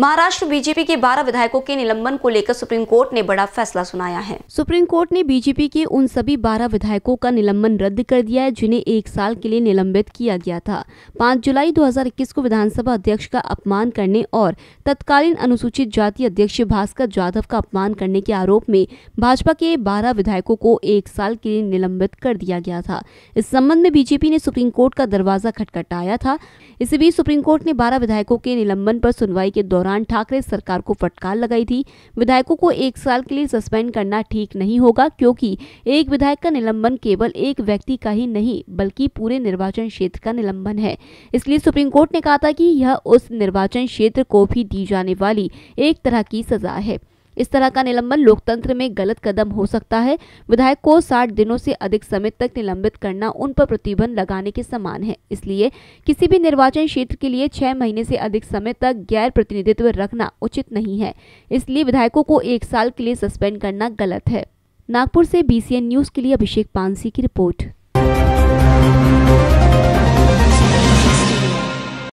Maharashtra BJP के 12 विधायकों के निलंबन को लेकर सुप्रीम कोर्ट ने बड़ा फैसला सुनाया है सुप्रीम कोर्ट ने बीजेपी के उन सभी 12 विधायकों का निलंबन रद्द कर दिया है जिन्हें एक साल के लिए निलंबित किया गया था पाँच जुलाई 2021 को विधानसभा अध्यक्ष का अपमान करने और तत्कालीन अनुसूचित जाति अध्यक्ष भास्कर जाधव का अपमान करने के आरोप में भाजपा के बारह विधायकों को एक साल के लिए निलंबित कर दिया गया था इस संबंध में बीजेपी ने सुप्रीम कोर्ट का दरवाजा खटखटाया था इसी बीच सुप्रीम कोर्ट ने बारह विधायकों के निलंबन पर सुनवाई के दौरान दौरान ठाकरे सरकार को फटकार लगाई थी विधायकों को एक साल के लिए सस्पेंड करना ठीक नहीं होगा क्योंकि एक विधायक का निलंबन केवल एक व्यक्ति का ही नहीं बल्कि पूरे निर्वाचन क्षेत्र का निलंबन है इसलिए सुप्रीम कोर्ट ने कहा था कि यह उस निर्वाचन क्षेत्र को भी दी जाने वाली एक तरह की सजा है इस तरह का निलंबन लोकतंत्र में गलत कदम हो सकता है विधायक को साठ दिनों से अधिक समय तक निलंबित करना उन पर प्रतिबंध लगाने के समान है इसलिए किसी भी निर्वाचन क्षेत्र के लिए छह महीने से अधिक समय तक गैर प्रतिनिधित्व रखना उचित नहीं है इसलिए विधायकों को एक साल के लिए सस्पेंड करना गलत है नागपुर से बीसीएन न्यूज के लिए अभिषेक पानसी की रिपोर्ट